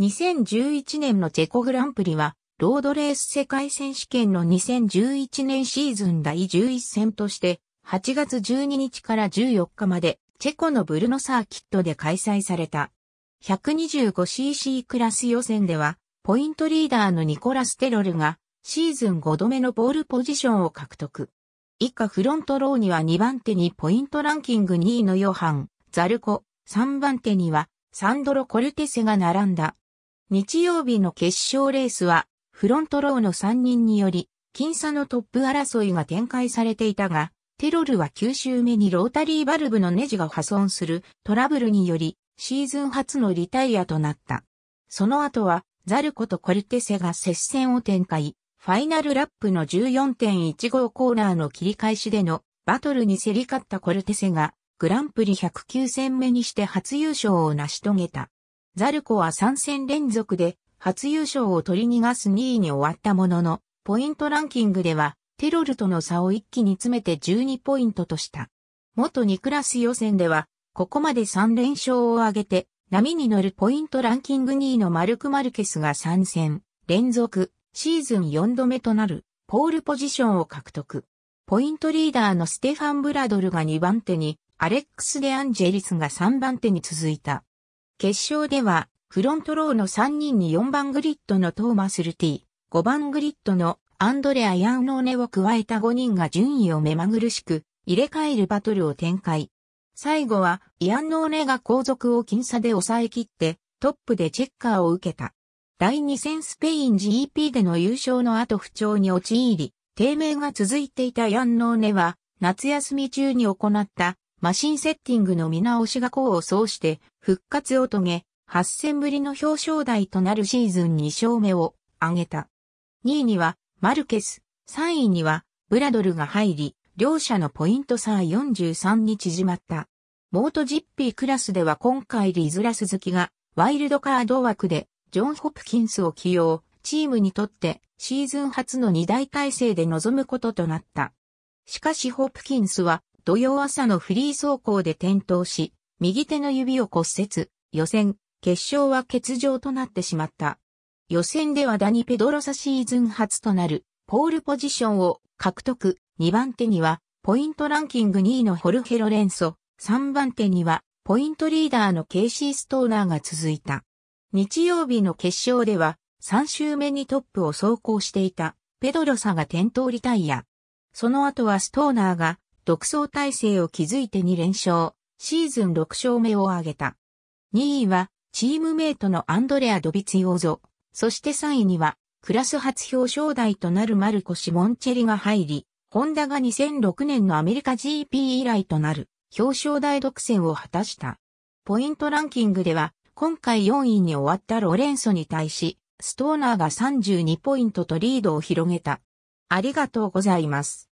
2011年のチェコグランプリは、ロードレース世界選手権の2011年シーズン第11戦として、8月12日から14日まで、チェコのブルノサーキットで開催された。125cc クラス予選では、ポイントリーダーのニコラス・テロルが、シーズン5度目のボールポジションを獲得。以下フロントローには2番手にポイントランキング2位のヨハン、ザルコ、3番手には、サンドロ・コルテセが並んだ。日曜日の決勝レースは、フロントローの3人により、僅差のトップ争いが展開されていたが、テロルは9周目にロータリーバルブのネジが破損するトラブルにより、シーズン初のリタイアとなった。その後は、ザルコとコルテセが接戦を展開、ファイナルラップの14.15コーナーの切り返しでのバトルに競り勝ったコルテセが、グランプリ109戦目にして初優勝を成し遂げた。ザルコは3戦連続で初優勝を取り逃がす2位に終わったものの、ポイントランキングではテロルとの差を一気に詰めて12ポイントとした。元ニクラス予選では、ここまで3連勝を挙げて、波に乗るポイントランキング2位のマルク・マルケスが3戦連続シーズン4度目となるポールポジションを獲得。ポイントリーダーのステファン・ブラドルが2番手に、アレックス・デ・アンジェリスが3番手に続いた。決勝では、フロントローの3人に4番グリッドのトーマス・ルティ、5番グリッドのアンドレア・ヤンノーネを加えた5人が順位を目まぐるしく入れ替えるバトルを展開。最後は、ヤンノーネが後続を僅差で抑え切って、トップでチェッカーを受けた。第2戦スペイン g p での優勝の後不調に陥り、低迷が続いていたヤンノーネは、夏休み中に行ったマシンセッティングの見直しが功を奏して復活を遂げ、8戦ぶりの表彰台となるシーズン2勝目を挙げた。2位にはマルケス、3位にはブラドルが入り、両者のポイント差は43に縮まった。モートジッピークラスでは今回リズラ鈴木がワイルドカード枠でジョン・ホプキンスを起用、チームにとってシーズン初の2大体制で臨むこととなった。しかしホプキンスは土曜朝のフリー走行で転倒し、右手の指を骨折、予選、決勝は欠場となってしまった。予選ではダニ・ペドロサシーズン初となるポールポジションを獲得、2番手にはポイントランキング2位のホルヘ・ロレンソ、3番手にはポイントリーダーのケイシー・ストーナーが続いた。日曜日の決勝では3周目にトップを走行していたペドロサが転倒リタイア。その後はストーナーが独走体制を築いて2連勝、シーズン6勝目を挙げた。2位は、チームメイトのアンドレア・ドビツィーゾ、そして3位には、クラス初表彰台となるマルコ・シモンチェリが入り、ホンダが2006年のアメリカ GP 以来となる表彰台独占を果たした。ポイントランキングでは、今回4位に終わったロレンソに対し、ストーナーが32ポイントとリードを広げた。ありがとうございます。